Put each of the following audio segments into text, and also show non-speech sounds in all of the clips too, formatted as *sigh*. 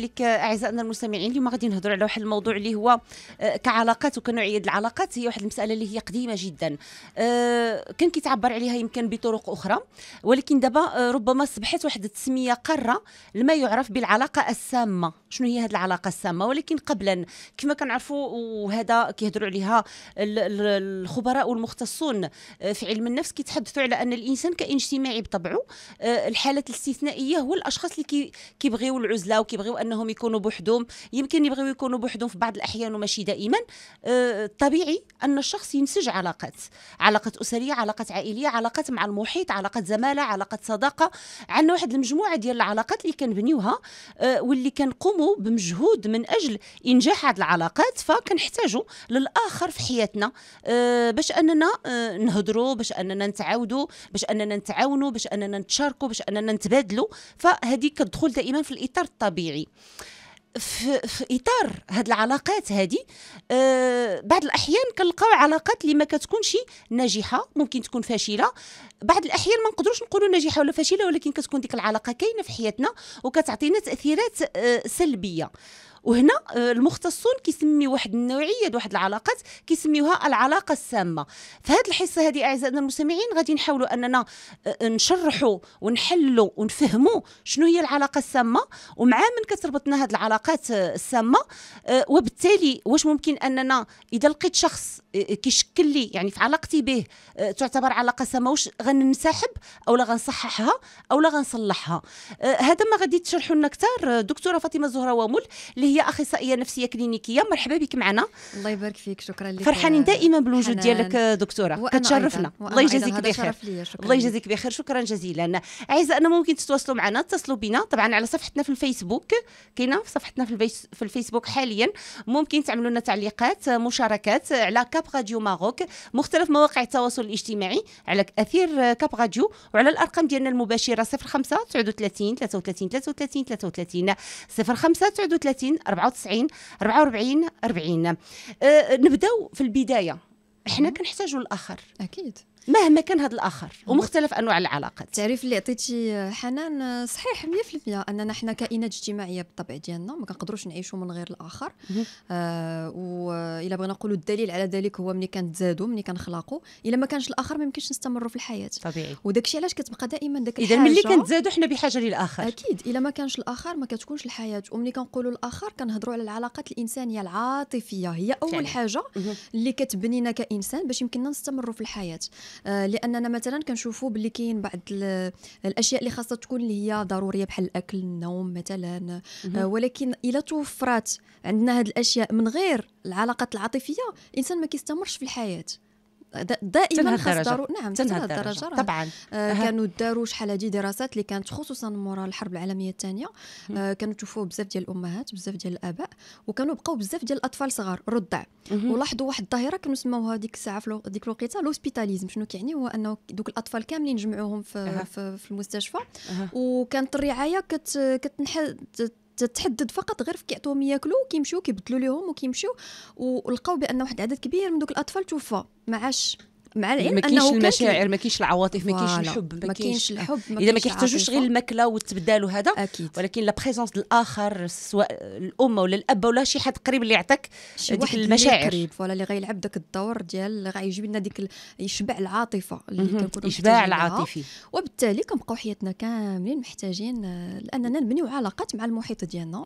لك اعزائنا المستمعين اليوم غادي نهضروا على واحد الموضوع اللي هو آه، كعلاقات وكنوعيه العلاقات هي واحد المساله اللي هي قديمه جدا آه، كان كيتعبر عليها يمكن بطرق اخرى ولكن دابا آه، ربما صبحت واحد التسميه قاره لما يعرف بالعلاقه السامه شنو هي هذه العلاقه السامه ولكن قبلا كما كنعرفوا وهذا كيهضروا عليها الخبراء والمختصون في علم النفس كيتحدثوا على ان الانسان كان اجتماعي بطبعه الحالات الاستثنائيه هو الاشخاص اللي كيبغيو العزله وكيبغيو ان انهم يكونوا بوحدهم يمكن يبغيو يكونوا بوحدهم في بعض الاحيان وماشي دائما آه، طبيعي ان الشخص ينسج علاقات علاقات اسريه علاقات عائليه علاقات مع المحيط علاقات زماله علاقات صداقه عندنا واحد المجموعه ديال العلاقات اللي كنبنيوها آه، واللي كنقوموا بمجهود من اجل انجاح هذه العلاقات فكنحتاجوا للاخر في حياتنا آه، باش اننا نهضروا باش اننا نتعاودوا باش اننا نتعاونوا باش اننا نتشاركوا باش اننا نتبادلوا فهذه كتدخل دائما في الاطار الطبيعي في, في اطار هاد العلاقات هادي آه بعض الاحيان كنلقاو علاقات اللي ما كتكونش ناجحه ممكن تكون فاشله بعض الاحيان ما نقدروش نقولوا ناجحه ولا فاشله ولكن كتكون ديك العلاقه كاينه في حياتنا وكتعطينا تاثيرات آه سلبيه وهنا آه، المختصون كيسمي واحد النوعيه واحد العلاقات كيسميوها العلاقه السامه فهاد الحصه هذه اعزائنا المستمعين غادي نحاولوا اننا آه، نشرحوا ونحلوا ونفهموا شنو هي العلاقه السامه ومع من كتربطنا هاد العلاقات آه، السامه وبالتالي واش ممكن اننا اذا لقيت شخص آه، آه، كيشكل لي يعني في علاقتي به آه، تعتبر علاقه سماوش غننسحب او لا غنصححها او لا غنصلحها هذا ما غادي تشرحوا لنا اكثر دكتوره فاطمه زهره وامل اللي هي اخصائيه نفسيه كلينيكيه مرحبا بك معنا الله يبارك فيك شكرا لك فرحانين دائما بالوجود ديالك دكتوره كتشرفنا الله يجازيك بخير الله يجازيك بخير شكرا جزيلا انا ممكن تتواصلوا معنا اتصلوا بنا طبعا على صفحتنا في الفيسبوك كاينه صفحتنا في الفيسبوك حاليا ممكن تعملوا لنا تعليقات مشاركات على كاب راديو ماروك مختلف مواقع التواصل الاجتماعي على اثير كاب راديو وعلى الارقام ديالنا المباشره 05 39 33 33 33 05 39 94 44 40 أه نبداو في البدايه احنا كنحتاجوا الاخر اكيد مهما كان هذا الاخر ومختلف انواع العلاقات التعريف اللي عطيتي حنان آه، صحيح 100% اننا حنا كائنات اجتماعيه بالطبع ديالنا ما كنقدروش نعيشوا من غير الاخر آه والا بغينا نقولوا الدليل على ذلك هو ملي كنتزادوا ملي كنخلقوا الا ما كانش الاخر ما يمكنش نستمروا في الحياه طبيعي وداك الشيء علاش كتبقى دائما داك الحاجه اذا ملي كنتزادوا حنا بحاجه للاخر اكيد الا ما كانش الاخر ما كتكونش الحياه وملي كنقولوا الاخر كنهضروا على العلاقات الانسانيه العاطفيه هي اول حاجه اللي كتبنينا كانسان باش يمكننا نستمروا في الحياه آه، لاننا مثلا كنشوفوا باللي كاين بعض الاشياء اللي خاصه تكون اللي هي ضروريه بحال الاكل النوم مثلا آه، ولكن الا توفرات عندنا هذه الاشياء من غير العلاقات العاطفيه الانسان ما كيستمرش في الحياه دائما خاص نعم تنهى الدرجه طبعا آه كانوا داروا شحال هذه دراسات اللي كانت خصوصا مورا الحرب العالميه الثانيه آه كانوا تشوفوا بزاف ديال الامهات بزاف ديال الاباء وكانوا بقاو بزاف ديال الاطفال صغار رضع ولاحظوا واحد الظاهره كانوا سماوها ديك الساعه في ديك الوقيته لوسبيتاليزم شنو كيعني هو انه دوك الاطفال كاملين جمعوهم في, في, في المستشفى وكانت الرعايه كت كتنحل تتحدد فقط غير في كيعطيهم ياكلوا وكيمشيو كيبدلوا ليهم وكيمشيو ولقاو بان واحد العدد كبير من دوك الاطفال توفى ما عاش مع العلم ما كاينش المشاعر ما كاينش العواطف ما كاينش الحب ما كاينش الحب اذا ما كيحتاجوش غير الماكله والتبدال وهذا أكيد. ولكن لا بريزونس الاخر سواء الام ولا الاب ولا شي حد قريب اللي يعطيك ديك المشاعر قريب ولا اللي غيلعب داك الدور ديال غيجيب لنا ديك يشبع العاطفه اللي كنكونوا يشبع العاطفي وبالتالي كنبقاو حياتنا كاملين محتاجين آه، لاننا نبنيو علاقات مع المحيط ديالنا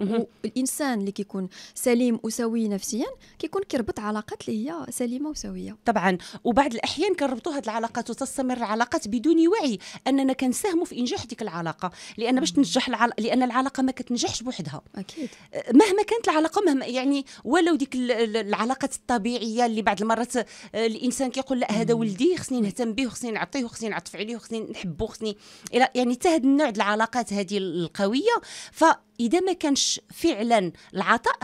والانسان اللي كيكون سليم وسوي نفسيا كيكون كيربط علاقات اللي هي سليمه وسويه طبعا وبعد الأحيان احيانا كنربطوا هذه العلاقات وتستمر العلاقات بدون وعي اننا كنساهموا في انجاح ديك العلاقه لان باش تنجح العل... لان العلاقه ما كتنجحش بوحدها اكيد أه، مهما كانت العلاقه مهما يعني ولو ديك العلاقات الطبيعيه اللي بعض المرات أه، الانسان كيقول لا هذا ولدي خصني نهتم به وخصني نعطيه وخصني نعطف عليه وخصني نحبه وخصني يعني حتى هذا النوع العلاقات هذه القويه ف اذا ما كانش فعلا العطاء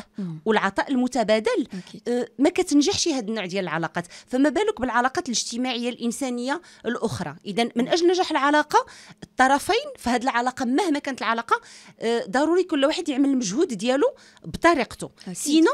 والعطاء المتبادل آه ما كتنجحش هذا النوع ديال العلاقات فما بالك بالعلاقات الاجتماعيه الانسانيه الاخرى اذا من نعم. اجل نجاح العلاقه الطرفين في هذه العلاقه مهما كانت العلاقه آه ضروري كل واحد يعمل المجهود ديالو بطريقته سينو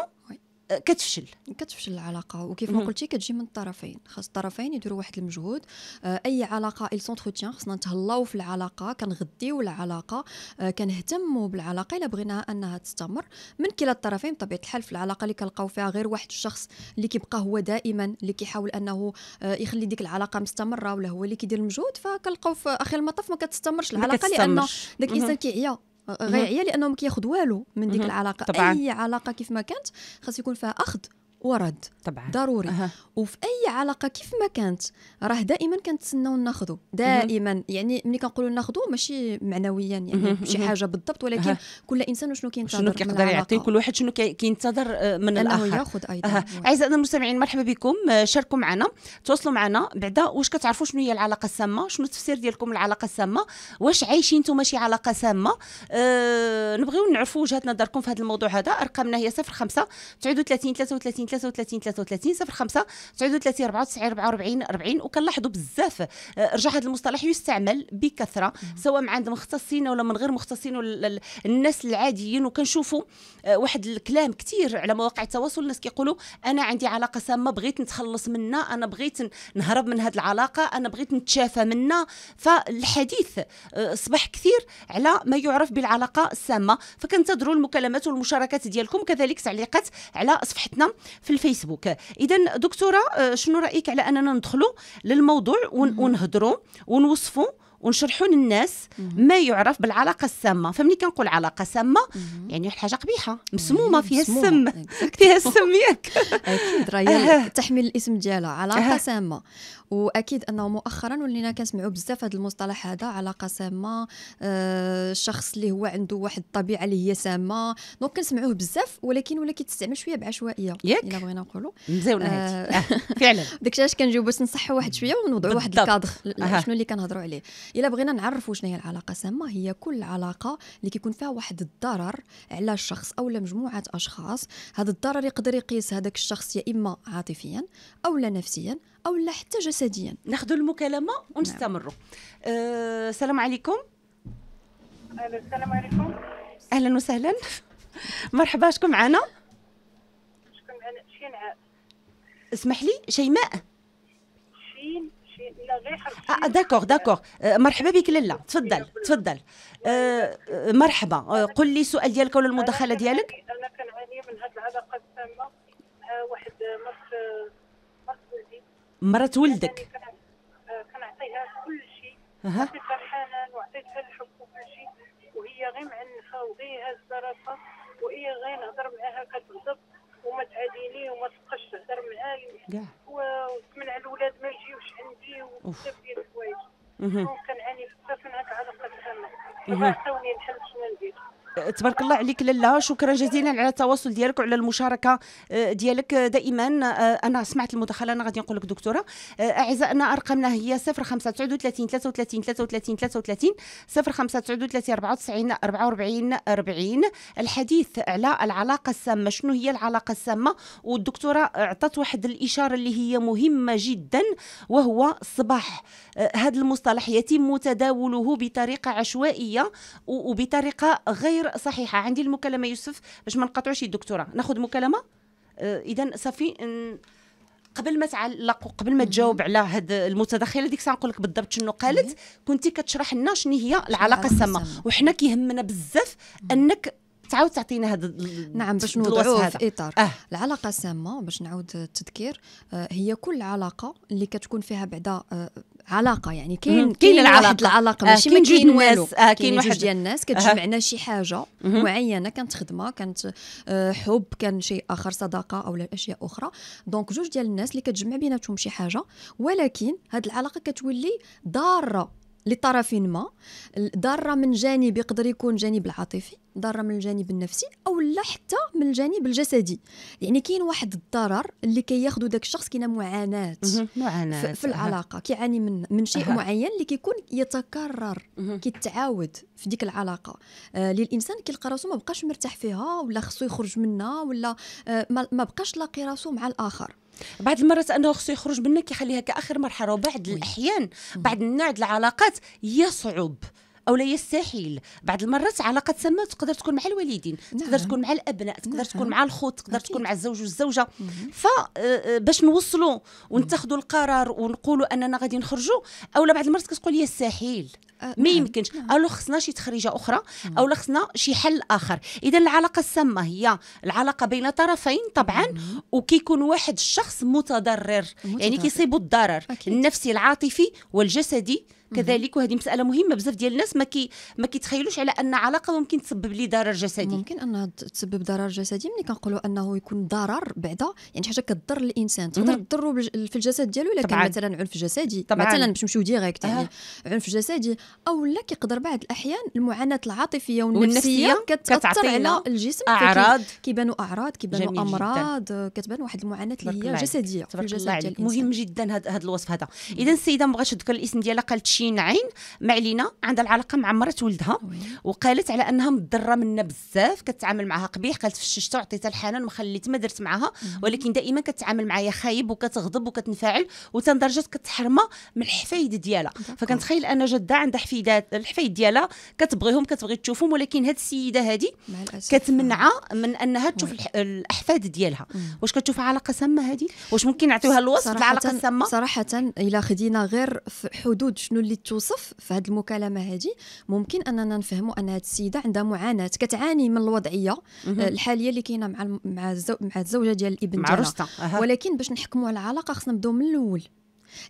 كتفشل كتفشل العلاقه وكيف ما قلتي كتجي من الطرفين خاص الطرفين يديروا واحد المجهود آه، اي علاقه اي سونتروتيان خصنا نتهلاو في العلاقه كنغذيو العلاقه آه، كنهتموا بالعلاقه الا بغيناها انها تستمر من كلا الطرفين بطبيعه الحال في العلاقه اللي كنلقاو فيها غير واحد الشخص اللي كيبقى هو دائما اللي كيحاول انه آه، يخلي ديك العلاقه مستمره ولا هو اللي كيدير المجهود فكنلقاو في اخر المطاف ما كتستمرش العلاقه لان داك الانسان كيعيا غيعيه لانهم كياخذ والو من ديك العلاقه طبعا. اي علاقه كيف ما كانت خاص يكون فيها اخذ ورد طبعا ضروري أه. وفي اي علاقه كيف ما كانت راه دائما كنتسناو ناخذو دائما يعني ملي كنقولوا ناخذو ماشي معنويا يعني شي حاجه بالضبط ولكن أه. كل انسان شنو كينتظر شنو كيقدر يعطي كل واحد شنو كينتظر آه، من الاخر ياخذ ايضا أه. اعزائنا المستمعين مرحبا بكم آه، شاركوا معنا تواصلوا معنا بعدا واش كتعرفوا شنو هي العلاقه السامه شنو التفسير ديالكم العلاقه السامه واش عايشين نتوما شي علاقه سامه أه نبغيو نعرفوا وجهه نظركم في هذا الموضوع هذا ارقامنا هي 05 39 33 33 33 33 05 39 94 44 40 وكنلاحظوا بزاف آه، رجع هذا المصطلح يستعمل بكثره سواء من عند مختصين ولا من غير مختصين ولا الناس العاديين وكنشوفوا آه، واحد الكلام كثير على مواقع التواصل الناس كيقولوا انا عندي علاقه سامه بغيت نتخلص منها انا بغيت نهرب من هذه العلاقه انا بغيت نتشافى منها فالحديث آه، اصبح كثير على ما يعرف بالعلاقه السامه فكنتظروا المكالمات والمشاركات ديالكم كذلك تعليقات على صفحتنا في الفيسبوك اذا دكتوره آه، شنو رايك على اننا ندخلوا للموضوع ونهضروا ونوصفوا ونشرحوا للناس ما يعرف بالعلاقه السامه فملي كنقول علاقه سامه يعني واحد الحاجه قبيحه يعني مسمومه فيها السم فيها السم ياك *laughs* اكيد راهي أه. تحمل الاسم ديالها علاقه أه. سامه واكيد انه مؤخرا ولينا كنسمعوا بزاف هذا المصطلح هذا علاقه سامه الشخص آه، اللي هو عنده واحد الطبيعه اللي هي سامه دونك كنسمعوه بزاف ولكن ولا كيتستعمل شويه بعشوائيه الا بغينا نقولوا مزيونه هذه فعلا *laughs* داكشي علاش كنجيو باش نصحوا واحد شويه ونوضعوا واحد الكادر شنو اللي كنهضروا عليه الا بغينا نعرفوا شنو هي العلاقه السامه هي كل علاقه اللي كيكون فيها واحد الضرر على شخص او لمجموعه اشخاص هذا الضرر يقدر يقيس هذاك الشخص يا اما عاطفيا او لا نفسيا او لا حتى جسديا ناخذ المكالمه ونستمروا نعم. أه السلام عليكم السلام عليكم اهلا وسهلا *laughs* مرحبا شكون معنا شكون معنا شيماء اسمح لي شيماء آه داكور داكور آه، مرحبا بك للا تفضل تفضل آه, آه، مرحبا آه، قل لي السؤال ديالك ولا المداخله ديالك انا كنعاني من هذه العلاقه السامه واحد مرت مرت ولدي مرت ولدك كنعطيها كل شيء كنت فرحانه وعطيتها الحب وكل شيء وهي غير معنفه وغير هزة راسها وهي غير نهضر معاها كتغضب وما تعاديني وما تبقاش تهضر معايا وتمنع الاولاد الولاد ما يجيوش عندي وبزاف ديال الحوايج كنعاني بزاف من هاد العلاقه السامه وعطوني عطاوني الحل شنو ندير تبارك الله عليك لالا شكرا جزيلا على التواصل ديالك وعلى المشاركه آه، ديالك آه، دائما آه، انا سمعت المداخله انا غادي نقول لك دكتوره اعزائنا ارقامنا هي 0539 33 33 33 0539 94 44 40 الحديث على العلاقه السامه شنو هي العلاقه السامه والدكتوره عطات واحد الاشاره اللي هي مهمه جدا وهو صباح هذا المصطلح يتم تداوله بطريقه عشوائيه وبطريقه غير غير صحيحه عندي المكالمه يوسف باش ما نقطعوش الدكتوره ناخذ مكالمه آه، اذا صافي قبل ما تعلق قبل ما تجاوب على هاد المتدخله ديك سنقول لك بالضبط شنو قالت إيه. كنتي كتشرح لنا شنو هي العلاقه السامه وحنا كيهمنا بزاف إيه. انك تعاود تعطينا هذا نعم باش نوضعوه في اطار آه. العلاقه السامه باش نعاود التذكير آه، هي كل علاقه اللي كتكون فيها بعدا آه، علاقه يعني كاين كاين العلاقه العلاقه آه ماشي ما كاين ناس آه كاين واحد ديال الناس أه. كتجمعنا آه. شي حاجه معينه كانت خدمه كانت آه حب كان شيء اخر صداقه او اشياء اخرى دونك جوج ديال الناس اللي كتجمع بيناتهم شي حاجه ولكن هذه العلاقه كتولي ضاره لطرف ما ضاره من جانب يقدر يكون جانب العاطفي ضاره من الجانب النفسي او لا حتى من الجانب الجسدي يعني كاين واحد الضرر اللي كياخذو داك الشخص كاينه معاناه معاناه في العلاقه كيعاني من من شيء معين اللي كيكون يتكرر كيتعاود في ديك العلاقه آه للانسان كيلقى راسو ما بقاش مرتاح فيها ولا خصو يخرج منها ولا آه ما بقاش لاقي راسو مع الاخر بعض المرات انه خصو يخرج منك يخليها كاخر مرحله وبعد الاحيان بعض النوع العلاقات يصعب او لا يستحيل بعض المرات علاقه سامه تقدر تكون مع الوالدين نعم. تقدر تكون مع الابناء تقدر نعم. تكون مع الخوت تقدر أكيد. تكون مع الزوج والزوجه فباش آه، آه، نوصلوا ونتخذوا القرار ونقولوا اننا غادي نخرجوا اولا بعض المرات كتقول يستحيل أه، نعم. ما يمكنش نعم. او خصنا شي تخريجه اخرى نعم. او خصنا شي حل اخر اذا العلاقه السامه هي العلاقه بين طرفين طبعا وكيكون واحد الشخص متضرر, يعني متضرر. يعني كيصيبوا الضرر النفسي العاطفي والجسدي كذلك وهذه مساله مهمه بزاف ديال الناس ما كي ما كيتخيلوش على ان علاقه ممكن تسبب لي ضرر جسدي ممكن انها تسبب ضرر جسدي ملي كنقولوا انه يكون ضرر بعدا يعني شي حاجه كضر الانسان تقدر تضرو في الجسد ديالو الا كان مثلا عنف جسدي طبعاً. مثلا باش نمشيو ديريكت يعني عنف جسدي او لا كيقدر بعض الاحيان المعاناه العاطفيه والنفسيه كتاثر على الجسم اعراض كيبانوا اعراض كيبانوا امراض كتبان واحد المعاناه اللي هي جسديه في الجسد مهم جدا هذا الوصف هذا اذا السيده ما بغاتش تذكر الاسم ديالها قالت شين عين معلينا عندها العلاقه مع مرات ولدها وقالت على انها مضره منا بزاف كتعامل معها قبيح قالت فششتها وعطيتها الحنان وما خليت ما درت معها ولكن دائما كتعامل معايا خايب وكتغضب وكتنفعل وتندرجة كتحرمه من الحفايد ديالها فكنتخيل ان جده عندها حفيدات الحفايد ديالها كتبغيهم كتبغي تشوفهم ولكن هاد السيده هذه كتمنعها آه. من انها تشوف الاحفاد ديالها واش كتشوف علاقه سامه هذه واش ممكن نعطيوها الوصف العلاقه السامه صراحه الا خدينا غير في حدود شنو اللي توصف في هذه المكالمه هذه ممكن اننا نفهموا ان هذه السيده عندها معاناه كتعاني من الوضعيه آه، الحاليه اللي كاينه مع مع الزو... مع الزوجه ديال الابن مع ولكن باش نحكموا على العلاقه خصنا نبداو من الاول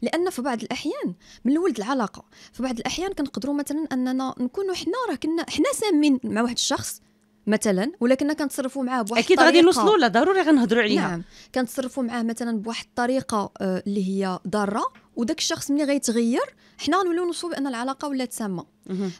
لان في بعض الاحيان من الولد العلاقه في بعض الاحيان كنقدروا مثلا اننا نكونوا حنا راه كنا حنا سامين مع واحد الشخص مثلا ولكن كنتصرفوا معاه بواحد اكيد غادي نوصلوا لا ضروري غنهضروا عليها نعم كنتصرفوا معاه مثلا بواحد الطريقه آه، اللي هي ضاره وداك الشخص ملي غيتغير حنا غنوليو نوصلوا بان العلاقه ولات سامه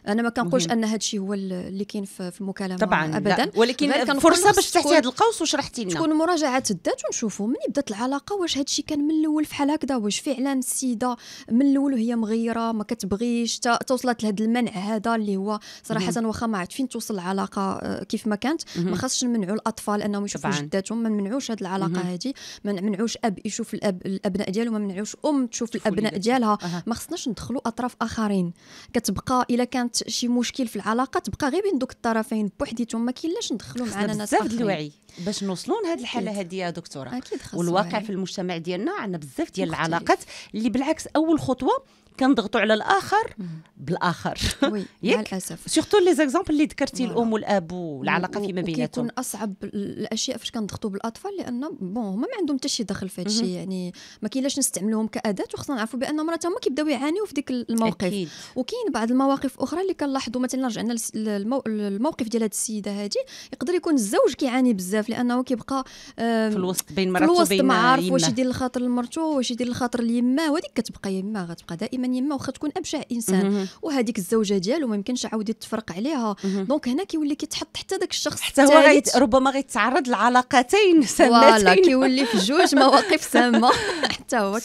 انا ما كنقولش ان هذا الشيء هو اللي كاين في المكالمه طبعا ابدا لا. ولكن فرصه باش تحتي هذا القوس وشرحتي لنا تكون مراجعه الذات ونشوفوا ملي بدات العلاقه واش هذا الشيء كان من الاول بحال هكذا واش فعلا السيده من الاول وهي مغيره ما كتبغيش توصلت لهذا المنع هذا اللي هو صراحه واخا ما عرفت فين توصل العلاقه آه، كيف ما كانت ما خاصش نمنعوا الاطفال انهم يشوفوا جداتهم ما نمنعوش هذه العلاقه هذه ما نمنعوش اب يشوف الاب الابناء ديالو ما نمنعوش ام تشوف الابناء ديالها ما خصناش ندخلوا اطراف اخرين كتبقى الا كانت شي مشكل في العلاقه تبقى غير بين دوك الطرفين بوحديتهم ما كاينلاش ندخلوا معنا ناس بزاف الوعي باش نوصلوا لهذه الحاله هذه يا دكتوره أكيد والواقع وعي. في المجتمع ديالنا عندنا بزاف ديال العلاقات اللي بالعكس اول خطوه كنضغطوا على الاخر بالاخر مع الاسف سيرتو لي زيكزامبل اللي ذكرتي الام والاب والعلاقه فيما بيناتهم كيكون اصعب الاشياء فاش كنضغطوا بالاطفال لان بون هما ما عندهم حتى شي دخل في هذا الشيء يعني ما كاينلاش نستعملوهم كاداه وخصنا نعرفوا بان مرات هما كيبداو يعانيوا في ديك الموقف وكاين بعض المواقف اخرى اللي كنلاحظوا مثلا رجعنا الموقف ديال هذه السيده هذه يقدر يكون الزوج كيعاني بزاف لانه كيبقى في الوسط بين مراته وبين ما عارف واش يدير الخاطر لمرته واش يدير الخاطر ليماه وهذيك كتبقى يماه غتبقى دائما من يما واخا تكون ابشع انسان وهذيك الزوجه ديالو ما يمكنش عاودي تفرق عليها دونك هنا كيولي كيتحط حتى داك الشخص حتى هو غيت ربما غيتعرض لعلاقتين سامتين كيولي في جوج مواقف سامه *laughs* حتى هو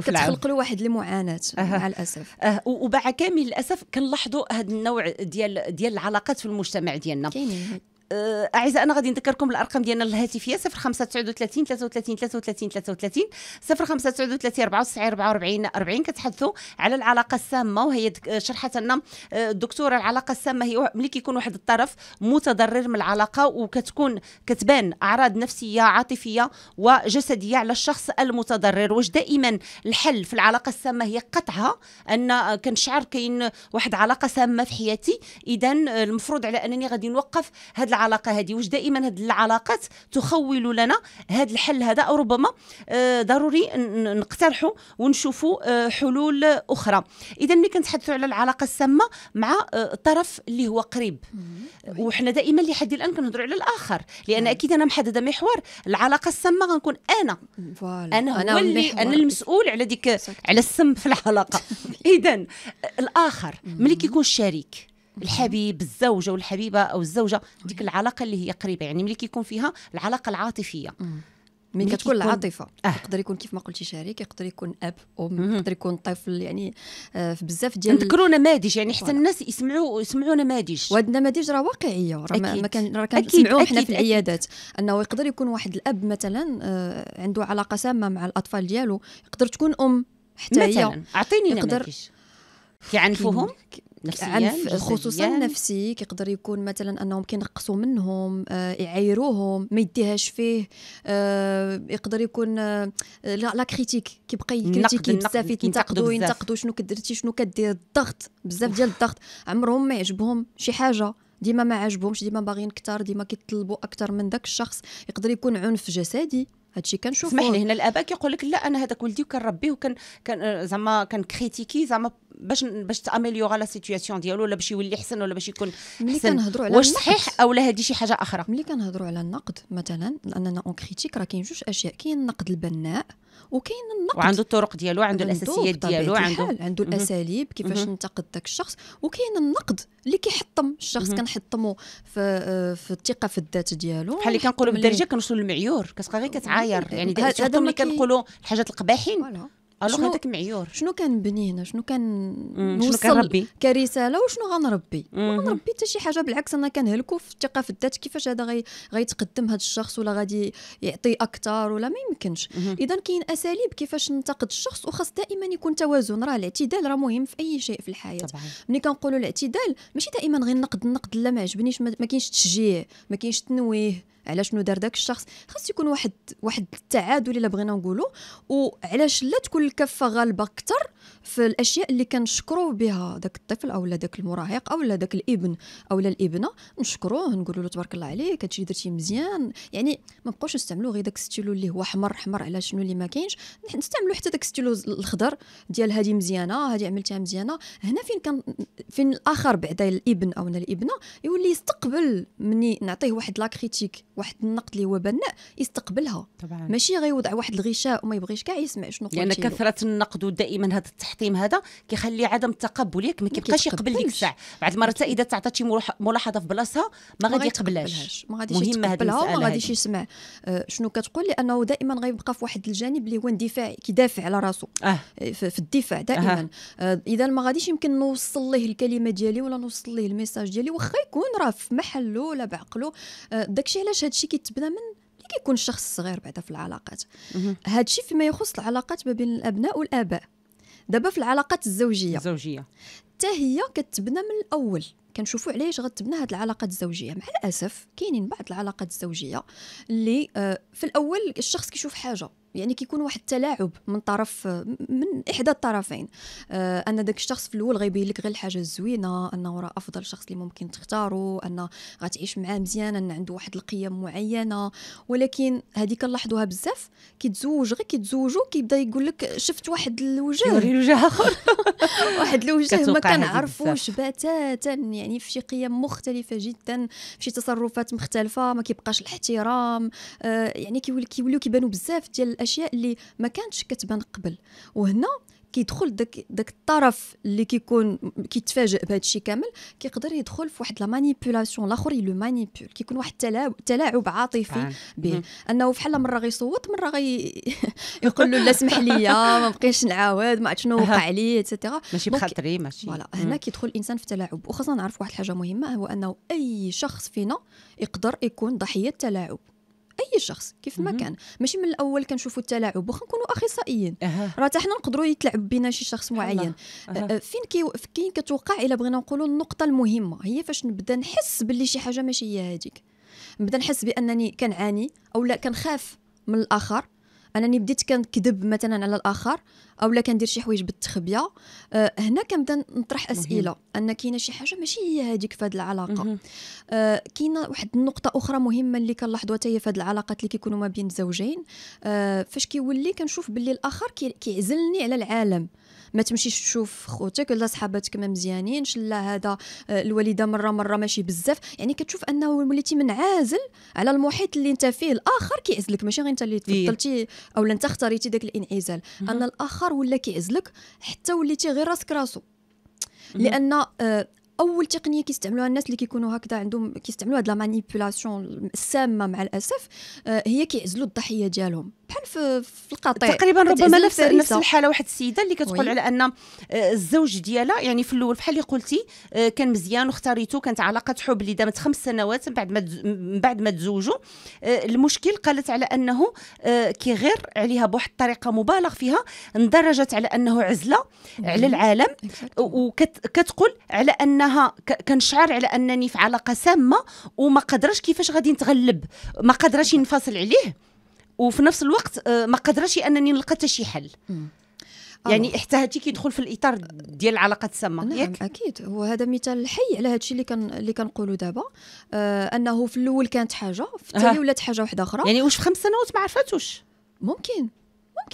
كتخلق له واحد المعاناه مع الاسف أه ومع كامل الاسف كنلاحظوا هذا النوع ديال ديال العلاقات في المجتمع ديالنا آه، اعزائي انا غادي نذكركم الارقام ديالنا الهاتفيه 0539 33 33 33 05 44 40 كتحدثوا على العلاقه السامه وهي آه، شرحت لنا الدكتوره آه، العلاقه السامه هي ملي كيكون واحد الطرف متضرر من العلاقه وكتكون كتبان اعراض نفسيه عاطفيه وجسديه على الشخص المتضرر واش دائما الحل في العلاقه السامه هي قطعها ان كنشعر كاين واحد علاقه سامه في حياتي اذا المفروض على انني غادي نوقف هاد العلاقه هذه واش دائما هذه العلاقات تخول لنا هذا الحل هذا او ربما آه، ضروري نقترحوا ونشوفوا آه، حلول اخرى اذا ملي كنتحدثوا على العلاقه السامه مع الطرف آه، اللي هو قريب وحنا دائما لحد الان كنهضروا على الاخر لان اكيد انا محدده محور العلاقه السامه غنكون انا انا هو اللي انا المسؤول على ديك على السم في العلاقه *laughs* اذا الاخر ملي كيكون الشريك الحبيب الزوجه والحبيبه او الزوجه ديك العلاقه اللي هي قريبه يعني ملي كيكون فيها العلاقه العاطفيه ملي كتكون العاطفه آه. يقدر يكون كيف ما قلتي شريك يقدر يكون اب ام يقدر يكون طفل يعني آه، في بزاف ديال نذكروا نماذج يعني حتى الناس يسمعوا يسمعوا نماذج وهاد النماذج راه واقعيه راه ما كان راه كنسمعوهم حنا في العيادات انه يقدر يكون واحد الاب مثلا آه، عنده علاقه سامه مع الاطفال ديالو يقدر تكون ام حتى مثلا هي. اعطيني يقدر نماذج كيعنفوهم نفسيا خصوصا نفسي كيقدر يكون مثلا انهم كينقصوا منهم آه، يعايروهم ما يديهاش فيه آه، يقدر يكون آه، لا كريتيك كيبقى يكريتيكي بزاف ينتقدوا ينتقدوا شنو كدرتي شنو كدير الضغط بزاف ديال الضغط عمرهم ما يعجبهم شي حاجه ديما ما عجبهمش ديما باغيين اكثر ديما كيطلبوا اكثر من داك الشخص يقدر يكون عنف جسدي هادشي كنشوفو اسمح لي هنا الاباء كيقول لك لا انا هذاك ولدي وكنربيه وكان كان زعما كان كريتيكي زعما باش باش تاميليوغا لا سيتوياسيون ديالو ولا باش يولي حسن ولا باش يكون ملي كنهضروا على واش صحيح او لا هادي شي حاجه اخرى ملي كنهضروا على النقد مثلا لاننا اون كريتيك راه كاين جوج اشياء كاين النقد البناء وكاين النقد وعنده الطرق ديالو عنده الاساسيات ديالو عنده عنده الاساليب كيفاش ينتقد ذاك الشخص وكاين النقد اللي كيحطم الشخص كنحطمو في آه، في الثقه في الذات ديالو بحال اللي كنقولوا بالدرجه كنوصلوا للمعيور كتبقى غير كتعاير يعني هذا ملي كنقولوا الحاجات القباحين الوغ هذاك معيور شنو كنبني هنا شنو كان شنو ربي كرساله وشنو غنربي غنربي حتى شي حاجه بالعكس انا كنهلكو في الثقه في الذات كيفاش هذا غي... غيتقدم هذا الشخص ولا غادي يعطي اكثر ولا ما يمكنش اذا كاين اساليب كيفاش ننتقد الشخص وخاص دائما يكون توازن راه الاعتدال راه مهم في اي شيء في الحياه ملي كنقولوا الاعتدال ماشي دائما غير نقد النقد لا ما عجبنيش ما كاينش تشجيع ما كاينش تنويه على شنو دار داك الشخص خاص يكون واحد واحد التعادل الا بغينا نقولوا وعلاش لا تكون الكفه غالبه اكثر في الاشياء اللي كنشكروا بها داك الطفل او داك المراهق او داك الابن او الابنه نشكروه نقولوا له تبارك الله عليك هادشي درتي مزيان يعني ما بقاوش نستعملوا غير داك الستيلو اللي هو احمر احمر على شنو اللي ما كاينش نستعملوا حتى داك الستيلو الخضر ديال هذه مزيانه هذه عملتها مزيانه هنا فين كان فين الاخر بعدا الابن او الابنه يولي يستقبل مني نعطيه واحد لا كريتيك واحد النقد اللي هو بناء يستقبلها طبعا ماشي غيوضع واحد الغشاء وما يبغيش كاع يسمع شنو قلتي يعني كثره النقد ودائما هذا التحطيم هذا كيخلي عدم التقبل ياك ما كيبقاش يقبل ديك الساعه بعض المرات اذا تعطات شي ملاحظه في بلاصتها ما غادي يقبلهاش ما غاديش يتقبلها وما غاديش يسمع آه شنو كتقول لانه دائما غيبقى في واحد الجانب اللي هو اندفاعي كيدافع على راسو آه. آه، في الدفاع دائما آه. اذا ما غاديش يمكن نوصل ليه الكلمه ديالي ولا نوصل ليه الميساج ديالي واخا يكون راه في محله ولا بعقله آه، داكشي علاش هادشي كيتبنى من كيكون الشخص الصغير بعدا في العلاقات هادشي فيما يخص العلاقات ما بين الابناء والاباء دابا في العلاقات الزوجيه الزوجيه حتى هي كتبنى من الاول كنشوفوا علاش غتبنى هاد العلاقات الزوجيه مع الاسف كاينين بعض العلاقات الزوجيه اللي آه، في الاول الشخص كيشوف حاجه يعني كيكون واحد التلاعب من طرف من احدى الطرفين آه ان داك الشخص في الاول غيبين لك غير الحاجه الزوينه انه راه افضل شخص اللي ممكن تختاره ان غتعيش معاه مزيان ان عنده واحد القيم معينه ولكن هذيك كنلاحظوها بزاف كيتزوج غير كيتزوجوا كيبدا يقول لك شفت واحد الوجه يوري وجه اخر *laughs* واحد الوجه ما كنعرفوش بتاتا يعني في شي قيم مختلفه جدا في شي تصرفات مختلفه ما كيبقاش الاحترام آه يعني كيوليو كيبانوا بزاف ديال الاشياء اللي ما كانتش كتبان قبل وهنا كيدخل داك داك الطرف اللي كيكون كيتفاجئ بهذا الشيء كامل كيقدر يدخل في واحد لا مانيبيولاسيون الاخر لو مانيبيول كيكون واحد تلاعب عاطفي به انه فحال مره غيصوت مره غي *laughs* يقول له لا سمح لي *laughs* ما بقيتش نعاود ما عرفت شنو وقع لي اتسيتيرا ماشي بخاطري ماشي فوالا هنا كيدخل الانسان في تلاعب وخاصنا نعرف واحد الحاجه مهمه هو انه اي شخص فينا يقدر يكون ضحيه تلاعب اي شخص كيف ما كان ماشي من الاول كنشوفوا التلاعب واخا نكونوا اخصائيين راه حتى حنا نقدروا يتلعب بينا شي شخص معين أه، فين كي فين كتوقع الا بغينا نقولوا النقطه المهمه هي فاش نبدا نحس باللي شي حاجه ماشي هي هذيك نبدا نحس بانني كنعاني او لا كنخاف من الاخر انني بديت كنكذب مثلا على الاخر او لا كندير شي حوايج بالتخبيه أه هنا كنبدا نطرح اسئله ان كاينه شي حاجه ماشي هي هذيك في هذه العلاقه أه كاينه واحد النقطه اخرى مهمه اللي كنلاحظوها حتى هي في هذه العلاقات اللي كيكونوا ما بين الزوجين أه فاش كيولي كنشوف باللي الاخر كيعزلني على العالم ما تمشيش تشوف خوتك ولا صحاباتك ما مزيانينش لا هذا آه، الوالده مره مره ماشي بزاف يعني كتشوف انه وليتي منعزل على المحيط اللي انت فيه الاخر كيعزلك ماشي غير انت اللي إيه. تفضلتي او انت اختاريتي داك الانعزال ان الاخر الآخر ولا كيعزلك حتى وليتي غير راسك راسو لأن آه، اول تقنيه كيستعملوها الناس اللي كيكونوا هكذا عندهم كيستعملوا هاد لا مانيبيولاسيون السامه مع الاسف آه، هي كيعزلوا الضحيه ديالهم بحال في, في القطيع تقريبا ربما نفس نفس الحاله واحد السيده اللي كتقول على ان آه، الزوج ديالها يعني في الاول بحال اللي قلتي آه، كان مزيان واختاريته كانت علاقه حب اللي دامت خمس سنوات من بعد ما من بعد ما تزوجوا المشكل قالت على انه كيغير عليها بواحد الطريقه مبالغ فيها لدرجه على انه عزله على العالم وكتقول على ان انها كنشعر على انني في علاقه سامه وما قدرش كيفاش غادي نتغلب ما قدرش ينفصل عليه وفي نفس الوقت آه، ما قدرش انني نلقى حتى شي حل يعني حتى هادشي كيدخل في الاطار ديال العلاقات السامه نعم ياك؟ اكيد هو هذا مثال حي على هادشي اللي كان اللي كنقولوا دابا آه انه في الاول كانت حاجه في الثاني آه. ولات حاجه واحده اخرى يعني واش في خمس سنوات ما عرفاتوش ممكن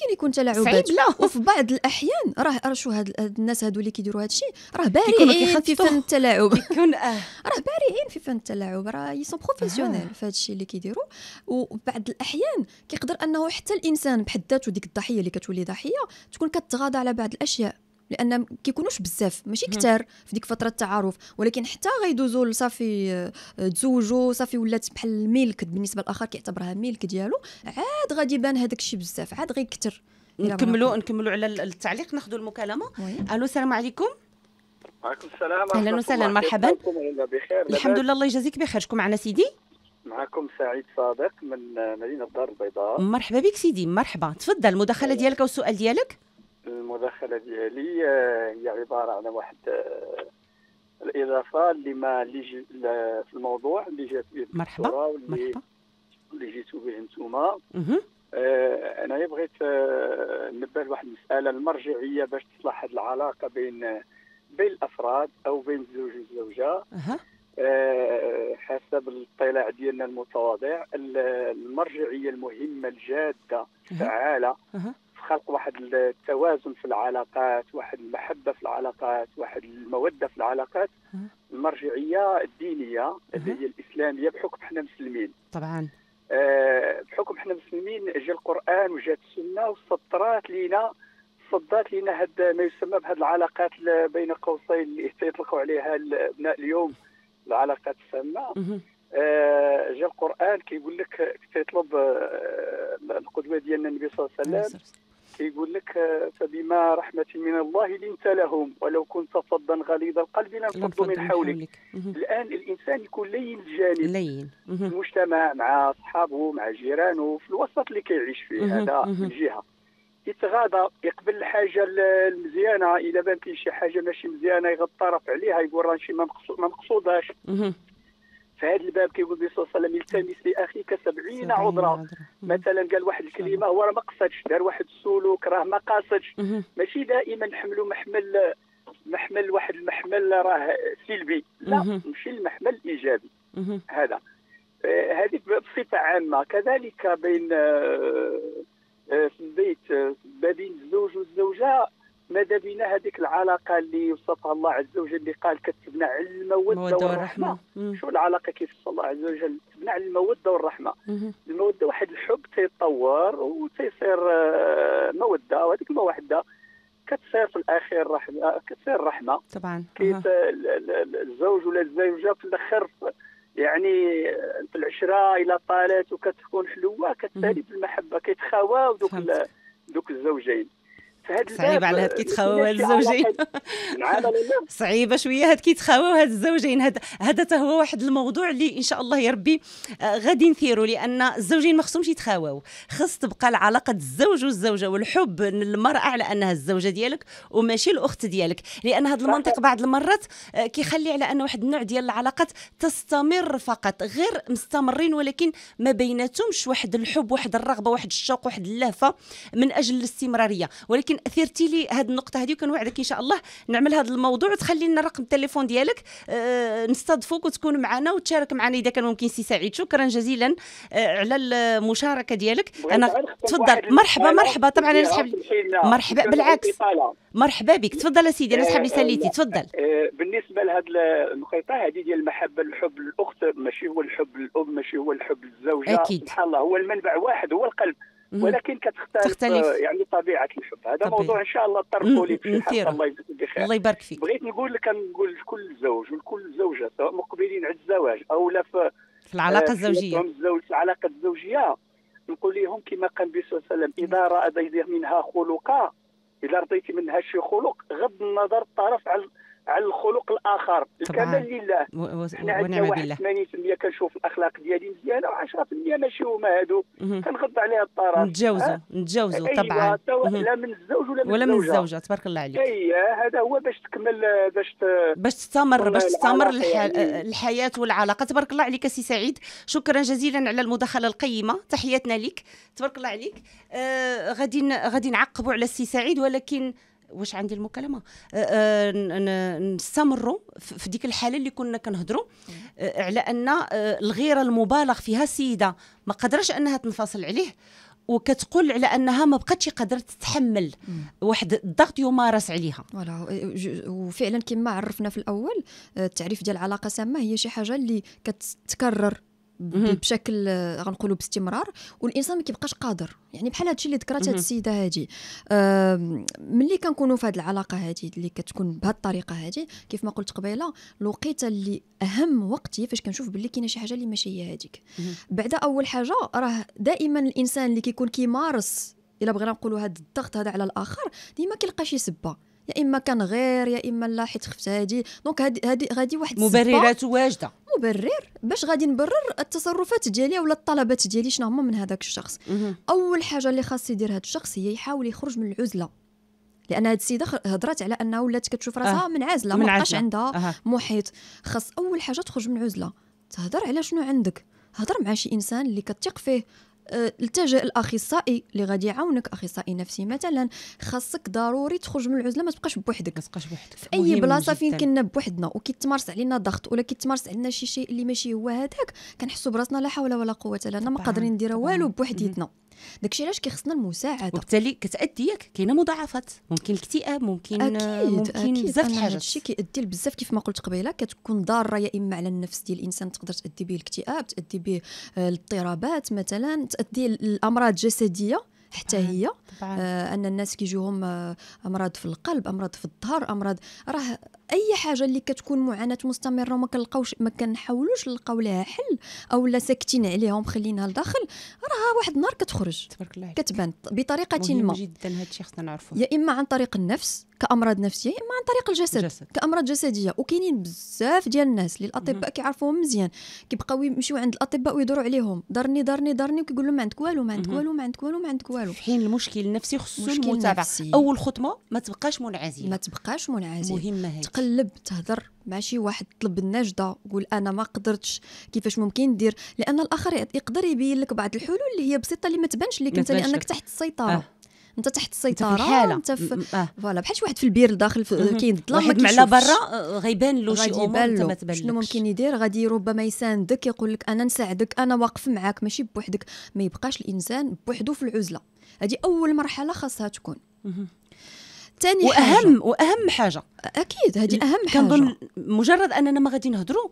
يمكن يكون تلاعبات لا وفي بعض الاحيان راه شو هاد الناس هادو اللي كيديروا هاد الشيء راه بارعين في فن التلاعب *laughs* يكون آه. راه بارعين في فن التلاعب راه يسون بروفيسيونيل آه. في هاد الشيء اللي كيديروا وبعض الاحيان كيقدر انه حتى الانسان بحد ذاته ديك الضحيه اللي كتولي ضحيه تكون كتغاضى على بعض الاشياء لان ما كيكونوش بزاف ماشي كثار في ديك فتره التعارف ولكن حتى غيدوزوا صافي آه، تزوجوا صافي ولات بحال الملك بالنسبه للاخر كيعتبرها ملك ديالو عاد غادي يبان هذاك الشيء بزاف عاد غيكثر نكملوا نكملوا على التعليق ناخذوا المكالمه الو السلام عليكم وعليكم السلام اهلا وسهلا مرحبا الحمد لله الله يجازيك بخير شكون معنا سيدي معكم سعيد صادق من مدينه الدار البيضاء مرحبا بك سيدي مرحبا تفضل المداخله أيوة. ديالك والسؤال ديالك المداخله ديالي هي عباره على واحد آه، الاضافه لما اللي جي في الموضوع اللي جات به مرحبا واللي اللي جيتوا به انتم آه، انا بغيت آه، نبه لواحد المساله المرجعيه باش تصلح هذه العلاقه بين بين الافراد او بين الزوج والزوجه أه. حسب الاطلاع ديالنا المتواضع المرجعيه المهمه الجاده الفعاله أه. خلق واحد التوازن في العلاقات واحد المحبه في العلاقات واحد الموده في العلاقات المرجعيه الدينيه اللي هي الاسلاميه بحكم حنا مسلمين طبعا آه، بحكم حنا مسلمين جاء القران وجات السنه وسطرات لينا صدات لينا هاد ما يسمى بهذه العلاقات بين قوسين اللي يطلقوا عليها ابناء اليوم العلاقات السامه آه، جاء القران كيقول لك تيطلب آه، القدوه ديالنا النبي صلى الله عليه وسلم يقول لك آه، فبما رحمة من الله لنت لهم ولو كنت فظا غليظ القلب لانفضوا من حولك الآن الإنسان يكون لين الجانب لين في المجتمع مع أصحابه مع جيرانه في الوسط اللي كيعيش فيه هذا من جهة يتغاضى يقبل الحاجه المزيانه اذا بان فيه شي حاجه ماشي مزيانه يغطى رف عليها يقول راه شي ما مقصوداش في هذا الباب كيقول النبي صلى الله عليه وسلم التمس لاخيك 70 عذرا مثلا قال واحد الكلمه هو راه ما قصدش دار واحد السلوك راه ما قاصدش ماشي دائما نحملوا محمل محمل واحد المحمل راه سلبي لا ماشي المحمل ايجابي هذا آه، هذه بصفه عامه كذلك بين آه، آه، في ما بين الزوج والزوجه ماذا بينا هذيك العلاقه اللي وصفها الله عز وجل اللي قال كتبنا على الموده والرحمه شو العلاقه كيف الله عز وجل كتبنا على الموده والرحمه الموده واحد الحب تيتطور وتيصير آه، موده وهذيك الموده كتصير في الاخير رحمه آه، كتصير رحمه طبعا كيف الزوج ولا الزوجه في الاخر يعني في العشره الى طالت وكتكون حلوه كتسالي بالمحبه كيتخاوا دوك دوك الزوجين صعيبة صعيب على هاد كيتخاووا هاد الزوجين صعيبه شويه هاد كيتخاووا هاد الزوجين هذا هذا هو واحد الموضوع اللي ان شاء الله يا ربي آه، غادي نثيروا لان الزوجين ما خصهمش يتخاووا خص تبقى العلاقه الزوج والزوجه والحب للمراه على انها الزوجه ديالك وماشي الاخت ديالك لان هذا المنطق بعض المرات آه، كيخلي على ان واحد النوع ديال العلاقات تستمر فقط غير مستمرين ولكن ما بيناتهمش واحد الحب واحد الرغبه واحد الشوق واحد اللهفه من اجل الاستمراريه ولكن ولكن اثرتي لي هذه النقطه هذه وكنوعدك ان شاء الله نعمل هذا الموضوع وتخلي لنا رقم التليفون ديالك آه نستضفوك وتكون معنا وتشارك معنا اذا كان ممكن سي سعيد شكرا جزيلا آه، على المشاركه ديالك انا تفضل مرحبا مرحبا طبعا انا سحب مرحبا بالعكس مرحبا بك تفضل سيدي انا سحب آه، لي ساليتي آه، تفضل بالنسبه لهذه النقطه هذه ديال المحبه الحب للاخت ماشي هو الحب الام ماشي هو الحب للزوجه اكيد سبحان الله هو المنبع واحد هو القلب ولكن كتختلف تختلف. آه، يعني طبيعه الحب هذا طبيعي. موضوع ان شاء الله تطرقوا لي في الله يجزيك بخير الله يبارك فيك بغيت نقول لك نقول لكل زوج ولكل زوجه سواء مقبلين على الزواج او لا في في العلاقه آه، الزوجيه الزوج العلاقه الزوجيه نقول لهم كما قال النبي صلى الله عليه وسلم اذا رأى منها خلقا اذا رضيتي منها شي خلق غض النظر الطرف على على الخلق الاخر الكمال لله احنا عندنا 80% كنشوف الاخلاق ديالي مزيانه و10% ماشي هما هادو كنغض عليها الطرف نتجاوزوا نتجاوزوا أيوة، طبعا لا من الزوج ولا من ولا من الزوجه تبارك الله عليك اي أيوة، هذا هو باش تكمل باش ت... باش تستمر باش تستمر الح... يعني. الحياه والعلاقه تبارك الله عليك سي سعيد شكرا جزيلا على المداخله القيمه تحياتنا لك تبارك الله عليك آه غادي غادي نعقبوا على السي سعيد ولكن واش عندي المكالمه أه، أه، نستمروا في ديك الحاله اللي كنا كنهضروا أه، على ان الغيره المبالغ فيها السيده ما قدرش انها تنفصل عليه وكتقول على انها ما بقاتش قادره تتحمل واحد الضغط يمارس عليها فوالا وفعلا كما عرفنا في الاول التعريف ديال العلاقه سامه هي شي حاجه اللي كتتكرر بشكل آه، غنقولوا باستمرار والانسان ما كيبقاش قادر يعني بحال هادشي اللي ذكرت هاد السيده هادي ملي كنكونوا في هاد العلاقه هادي اللي كتكون بهاد الطريقه هادي كيف ما قلت قبيله الوقيته اللي اهم وقتي فاش كنشوف باللي كاينه شي حاجه اللي ماشي هي هذيك بعد اول حاجه راه دائما الانسان اللي كيكون كيمارس الا بغينا نقولوا هاد الضغط هذا على الاخر ديما كيلقى شي سبه يا اما كان غير يا اما لا حيت خفت هادي دونك هادي هادي غادي واحد مبررات واجده مبرر باش غادي نبرر التصرفات ديالي ولا الطلبات ديالي شنو هما من هذاك الشخص اول حاجه اللي خاص يدير هذا الشخص هي يحاول يخرج من العزله لان هاد السيده هضرات على انها ولات كتشوف راسها آه. منعزله من مابقاش عندها آه. محيط خاص اول حاجه تخرج من عزله تهضر على شنو عندك هضر مع شي انسان اللي كتثق فيه آه، التجا الاخصائي اللي غادي يعاونك اخصائي نفسي مثلا خاصك ضروري تخرج من العزله ما تبقاش بوحدك ما تبقاش بوحدك في اي بلاصه فين كنا بوحدنا وكيتمارس علينا ضغط ولا كيتمارس علينا شي شيء اللي ماشي هو هذاك كنحسوا براسنا لا حول ولا قوه لنا ما قادرين نديروا والو بوحديتنا داكشي علاش كيخصنا المساعده وبالتالي كتادي ياك كاينه مضاعفات ممكن الاكتئاب ممكن آه، اكيد ممكن أكيد. بزاف الحاجات هادشي كيادي لبزاف كيف ما قلت قبيله كتكون ضاره يا اما على النفس ديال الانسان تقدر تادي به الاكتئاب تادي به آه، الاضطرابات مثلا تادي الامراض الجسديه حتى هي آه ان الناس كيجيهم آه، امراض في القلب امراض في الظهر امراض راه اي حاجه اللي كتكون معاناه مستمره وما كنلقاوش ما كنحاولوش نلقاو لها حل او لا ساكتين عليها ومخلينها لداخل راها واحد النهار كتخرج تبارك الله كتبان بطريقه ما جدا هذا الشيء خصنا نعرفوه يا اما عن طريق النفس كامراض نفسيه يا اما عن طريق الجسد جسد. كامراض جسديه وكاينين بزاف ديال الناس اللي الاطباء كيعرفوهم مزيان كيبقاو يمشيو عند الاطباء ويدوروا عليهم دارني دارني دارني وكيقول لهم ما عندك والو ما عندك والو ما عندك والو ما عندك والو والو في حين المشكل النفسي خصو المتابعه اول خطمه ما تبقاش منعزله ما تبقاش منعزله مهمه هي. تقلب تهضر ماشي واحد طلب النجدة قول أنا ما قدرتش كيفاش ممكن ندير لأن الآخر يقدر يبين لك بعض الحلول اللي هي بسيطة اللي ما تبانش لك أنت لأنك تحت السيطرة آه. انت تحت السيطره انت في اه. فوالا بحال شي واحد في البير لداخل كاين الظلام ما على برا اه، اه، غيبان له شي امور انت ما تبانش شنو ممكن يدير غادي ربما يساندك يقول لك انا نساعدك انا واقف معاك ماشي بوحدك ما يبقاش الانسان بوحدو في العزله هذه اول مرحله خاصها تكون ثاني واهم واهم حاجه اكيد هذه اهم حاجه كنظن مجرد اننا ما غادي نهضروا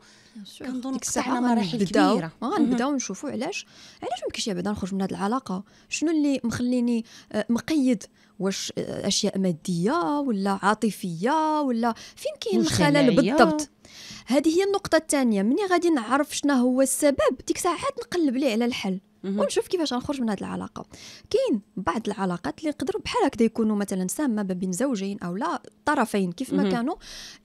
كنظن ديك الساعه مراحل كبيره غنبداو آه، نشوفوا علاش علاش ما يمكنش بعدا نخرج من هذه العلاقه شنو اللي مخليني آه، مقيد واش آه، اشياء ماديه ولا عاطفيه ولا فين كاين الخلل بالضبط هذه هي النقطه الثانيه ملي غادي نعرف شنو هو السبب ديك عاد نقلب ليه على الحل ونشوف كيفاش نخرج من هذه العلاقه كاين بعض العلاقات اللي يقدروا بحال هكذا يكونوا مثلا سامه ما بين زوجين او لا طرفين كيف ما كانوا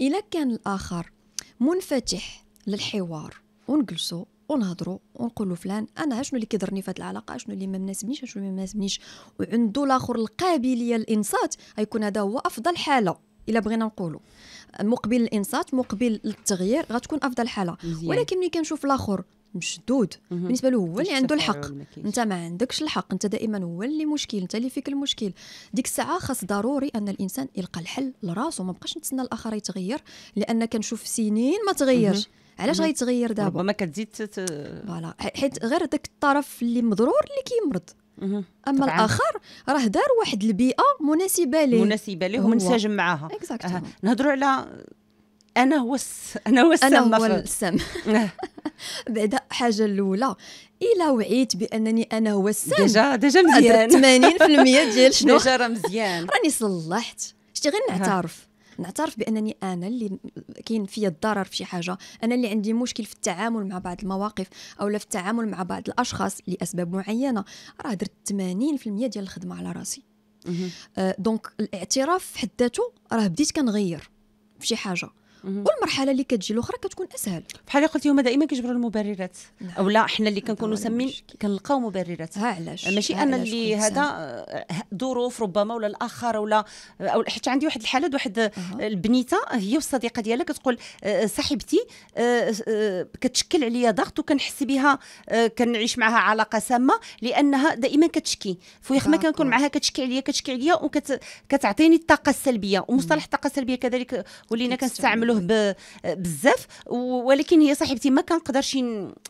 الا كان الاخر منفتح للحوار ونجلسوا ونهضروا ونقولوا فلان انا شنو اللي كيضرني في هذه العلاقه شنو اللي ما مناسبنيش شنو اللي ما مناسبنيش وعنده الاخر القابليه للانصات غيكون هذا هو افضل حاله الا بغينا نقولوا مقبل الانصات مقبل للتغيير غتكون افضل حاله ولكن ملي كنشوف الاخر مشدود بالنسبه له هو اللي عنده الحق انت ما عندكش الحق انت دائما هو اللي مشكل انت اللي فيك المشكل ديك الساعه خاص ضروري ان الانسان يلقى الحل لراسو ما بقاش نتسنى الاخر يتغير لان كنشوف سنين ما تغيرش علاش غيتغير دابا ربما كتزيد فوالا حيت غير ذاك الطرف اللي مضرور اللي كيمرض اما طبعاً. الاخر راه دار واحد البيئه مناسبه ليه مناسبه ليه ومنسجم معاها نهضروا على انا هو الس... انا هو السم انا هو السم *laughs* آه. بعد حاجه الاولى الا وعيت بانني انا هو السم ديجا ديجا مزيان 80% *laughs* ديال شنو ديجا راه مزيان راني صلحت شتي غير نعترف نعترف بانني انا اللي كاين فيا الضرر في شي حاجه انا اللي عندي مشكل في التعامل مع بعض المواقف او في التعامل مع بعض الاشخاص لاسباب معينه راه درت 80% ديال الخدمه على راسي آه، دونك الاعتراف في حد ذاته راه بديت كنغير في شي حاجه والمرحله اللي كتجي الاخرى كتكون اسهل بحال اللي قلتي هما دائما كيجبروا المبررات نعم. او لا حنا اللي كنكونوا نعم. سامين كنلقاو مبررات ها علاش ماشي انا اللي هذا ظروف ربما ولا الاخر ولا او حتى عندي واحد الحاله واحد البنيته هي والصديقه ديالها كتقول آه، آه، صاحبتي آه، كتشكل عليا ضغط وكنحس بها كنعيش معها علاقه سامه لانها دائما كتشكي فويخ ما كنكون معها كتشكي عليا كتشكي عليا وكتعطيني الطاقه السلبيه ومصطلح الطاقه السلبيه كذلك ولينا كنستعمل نقبلوه بزاف ولكن هي صاحبتي ما كنقدرش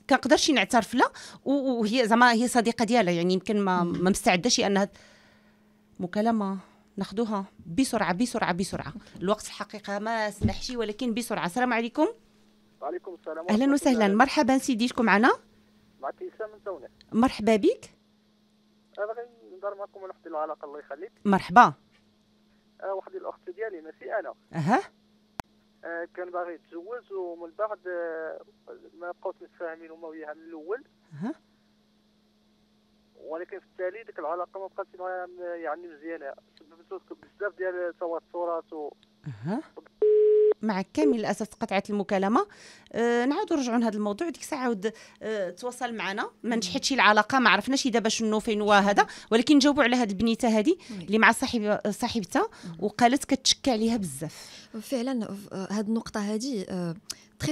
كنقدرش نعترف لها وهي زعما هي صديقه ديالها يعني يمكن ما ما مستعداش انها مكالمه ناخذوها بسرعه بسرعه بسرعه الوقت في الحقيقه ما سمحش ولكن بسرعه السلام عليكم وعليكم السلام اهلا وسهلا مرحبا سيدي شكون معنا معك هشام من تونس مرحبا بك انا غادي ندار معكم ونحكي العلاقه الله يخليك مرحبا آه، واحد الاخت ديالي ماشي انا اها آه، كان باغي يتزوج ومن بعد آه، ما بقاوش متفاهمين هما وياها من الاول ولكن في التالي ديك العلاقه ما بقاتش يعني مزيانه سببت بزاف ديال التوترات و معك كامل للاسف تقطعت المكالمه أه نعاودوا نرجعوا لهذا الموضوع ديك الساعه عاود أه تواصل معنا ما نجحتش العلاقه ما عرفناش دابا شنو فين وهذا ولكن جاوبوا على هذه البنيته هذه اللي مع صاحب صاحبتها وقالت كتشكى عليها بزاف فعلا آه، هاد النقطه هادي تري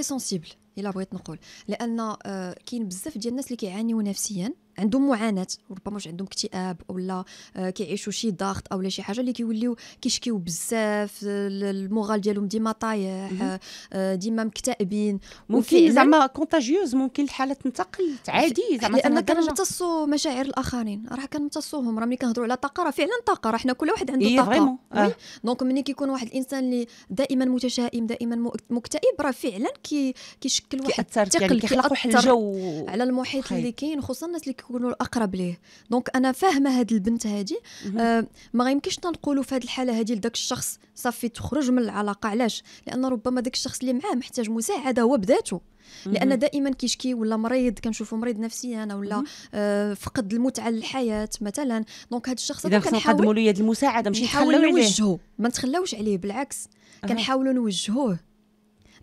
آه، سونسيبل الا بغيت نقول لان آه، كاين بزاف ديال الناس اللي كيعانيو نفسيا عندهم معاناه وربما واش عندهم اكتئاب ولا آه، كيعيشوا شي ضغط اولا شي حاجه اللي كيوليو كيشكيو بزاف المورال ديالهم ديما طايح آه، آه، ديما مكتئبين ممكن زعما كونتاجيوز ممكن الحاله تنتقل عادي زعما لان كنمتصوا مشاعر الاخرين راه كنمتصوهم راه ملي كنهضروا على طاقه راه فعلا طاقه راه حنا كل واحد عنده إيه، طاقه دونك ملي كيكون واحد الانسان اللي دائما متشائم دائما مكتئب راه فعلا كيشكل واحد الثقل كيخلق واحد الجو على المحيط اللي كاين خصوصا الناس اللي يكونوا اقرب ليه دونك انا فاهمه هاد البنت هادي آه ما غيمكنش تنقولوا في هاد الحاله هادي لذاك الشخص صافي تخرج من العلاقه علاش لان ربما داك الشخص اللي معاه محتاج مساعده هو بذاته لان دائما كيشكي ولا مريض كنشوفو مريض نفسيا ولا آه فقد المتعه للحياه مثلا دونك هاد الشخص هذا كنقدموا له يد المساعده ماشي نحاولوا نوجهوه ما نتخلاوش عليه بالعكس كنحاولوا نوجهوه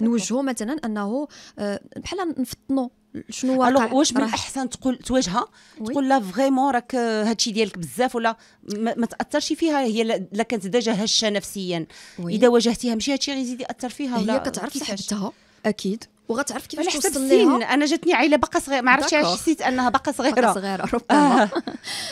نوجهو مثلا انه آه، بحال نفطنوا شنو واقع الوغ واش من الاحسن تقول تواجهها تقول لا فريمون راك هادشي ديالك بزاف ولا ما, تاثرش فيها هي لا كانت ديجا هشه نفسيا وي. اذا واجهتيها ماشي هادشي غيزيد ياثر فيها ولا هي كتعرف صحتها اكيد وغتعرف كيفاش توصل ليها انا جاتني عائله باقا صغيره ما عرفتش علاش حسيت انها باقا صغيره باقا صغيره *laughs* ربما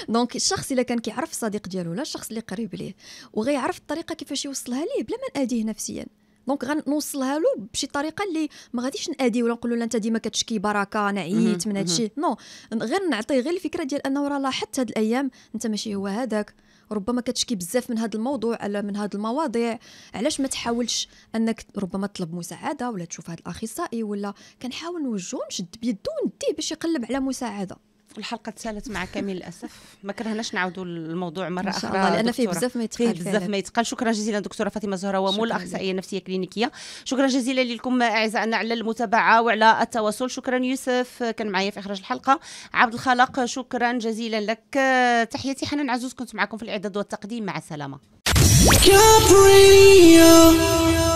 دونك آه. *laughs* الشخص الا كان كيعرف الصديق ديالو ولا الشخص اللي قريب ليه وغيعرف الطريقه كيفاش يوصلها ليه بلا ما ناديه نفسيا دونك غنوصلها له بشي طريقه اللي ما غاديش نادي ولا نقول له انت ديما كتشكي بركه انا عييت من هادشي نو غير نعطيه غير الفكره ديال انه راه لاحظت هاد الايام انت ماشي هو هذاك ربما كتشكي بزاف من هذا الموضوع على من هذه المواضيع علاش ما تحاولش انك ربما تطلب مساعده ولا تشوف هذا الاخصائي ولا كنحاول نوجهو نشد بيدو ونديه باش يقلب على مساعده الحلقه تسالت مع كامل الاسف ما كرهناش نعاودوا الموضوع مره اخرى الله لان فيه بزاف ما يتقال فيه بزاف ما يتقال شكرا جزيلا دكتوره فاطمه زهره ومول الاخصائيه النفسيه كلينيكيه شكرا جزيلا لكم اعزائنا على المتابعه وعلى التواصل شكرا يوسف كان معايا في اخراج الحلقه عبد الخالق شكرا جزيلا لك تحياتي حنان عزوز كنت معكم في الاعداد والتقديم مع السلامه